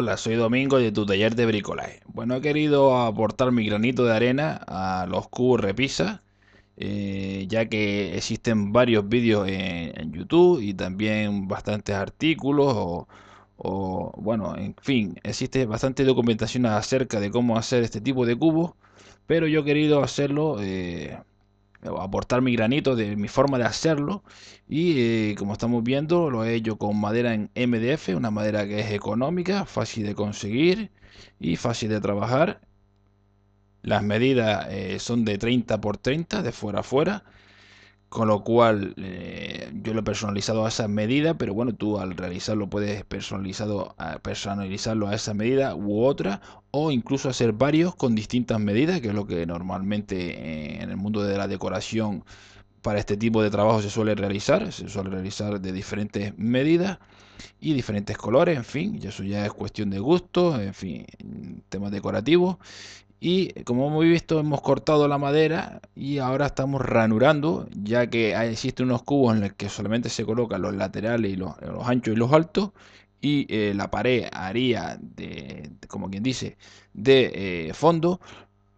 Hola, soy Domingo de tu taller de bricolaje. Bueno, he querido aportar mi granito de arena a los cubos repisa, eh, ya que existen varios vídeos en, YouTube y también bastantes artículos o, bueno, en fin, existe bastante documentación acerca de cómo hacer este tipo de cubos, pero yo he querido hacerlo eh, eh, aportar mi granito de mi forma de hacerlo y eh, como estamos viendo lo he hecho con madera en MDF, una madera que es económica, fácil de conseguir y fácil de trabajar. Las medidas eh, son de 30 por 30 de fuera a fuera, con lo cual yo lo he personalizado a esa medida, pero bueno, tú al realizarlo puedes personalizado, personalizarlo a esa medida u otra, o incluso hacer varios con distintas medidas, que es lo que normalmente eh, en el mundo de la decoración para este tipo de trabajo se suele realizar, se suele realizar de diferentes medidas y diferentes colores, en fin, eso ya es cuestión de gusto, en fin, temas decorativos y eh, como hemos visto, hemos cortado la madera y ahora estamos ranurando, ya que ah, existen unos cubos en los que solamente se colocan los laterales, y los, eh, anchos y los altos. Y eh, la pared haría, de, como quien dice, de fondo.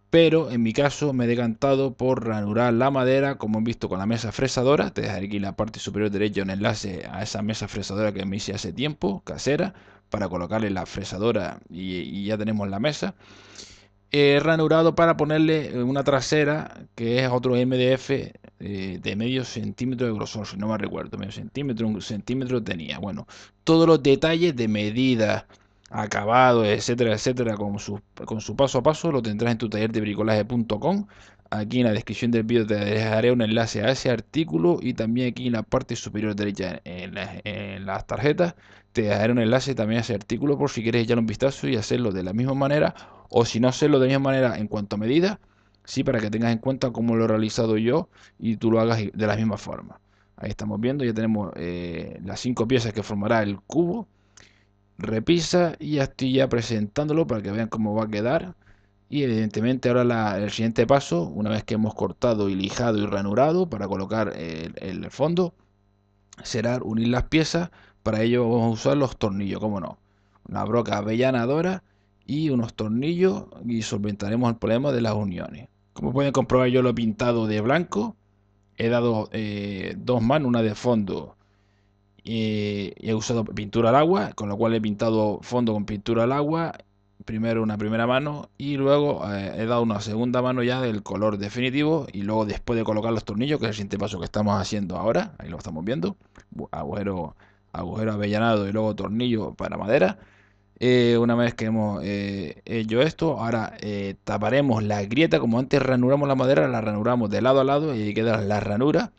Pero en mi caso me he decantado por ranurar la madera, como hemos visto con la mesa fresadora. Te dejaré aquí en la parte superior derecha un enlace a esa mesa fresadora que me hice hace tiempo, casera, para colocarle la fresadora y ya tenemos la mesa he ranurado para ponerle eh, una trasera que es otro MDF eh, de medio centímetro de grosor, si no me recuerdo, medio centímetro, un centímetro tenía. Bueno, todos los detalles de medidas, acabado, etcétera, etcétera, con su, con su paso a paso lo tendrás en tu taller de bricolaje.com. Aquí en la descripción del vídeo te dejaré un enlace a ese artículo y también aquí en la parte superior derecha en, las tarjetas te dejaré un enlace también a ese artículo por si quieres echarle un vistazo y hacerlo de la misma manera o si no hacerlo de la misma manera en cuanto a medida, sí para que tengas en cuenta cómo lo he realizado yo y tú lo hagas de la misma forma. Ahí estamos viendo, ya tenemos eh, las cinco piezas que formará el cubo repisa y ya estoy ya presentándolo para que vean cómo va a quedar. Y evidentemente ahora el siguiente paso, una vez que hemos cortado y lijado y ranurado para colocar el, fondo, será unir las piezas. Para ello vamos a usar los tornillos, como no. Una broca avellanadora y unos tornillos y solventaremos el problema de las uniones. Como pueden comprobar yo lo he pintado de blanco. He dado eh, dos manos, una de fondo. Eh, y he usado pintura al agua, con lo cual he pintado fondo con pintura al agua primero una primera mano y luego eh, he dado una segunda mano ya del color definitivo y luego después de colocar los tornillos, que es el siguiente paso que estamos haciendo ahora, ahí lo estamos viendo, agujero, agujero avellanado y luego tornillo para madera. Eh, una vez que hemos eh, hecho esto, ahora taparemos la grieta, como antes ranuramos la madera, la ranuramos de lado a lado y ahí queda la ranura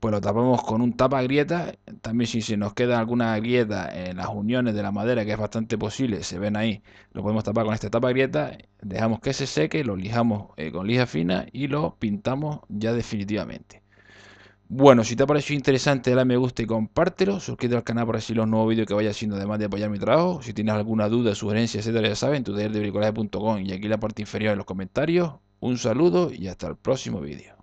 pues lo tapamos con un tapa grieta. También si se nos queda alguna grieta en las uniones de la madera, que es bastante posible, se ven ahí, lo podemos tapar con esta tapa grieta, dejamos que se seque, lo lijamos eh, con lija fina y lo pintamos ya definitivamente. Bueno, si te ha parecido interesante, dale me gusta y compártelo. Suscríbete al canal para recibir los nuevos vídeos que vaya haciendo, además de apoyar mi trabajo. Si tienes alguna duda, sugerencia, etcétera, ya saben, tu taller de bricolaje.com y aquí en la parte inferior de los comentarios. Un saludo y hasta el próximo vídeo.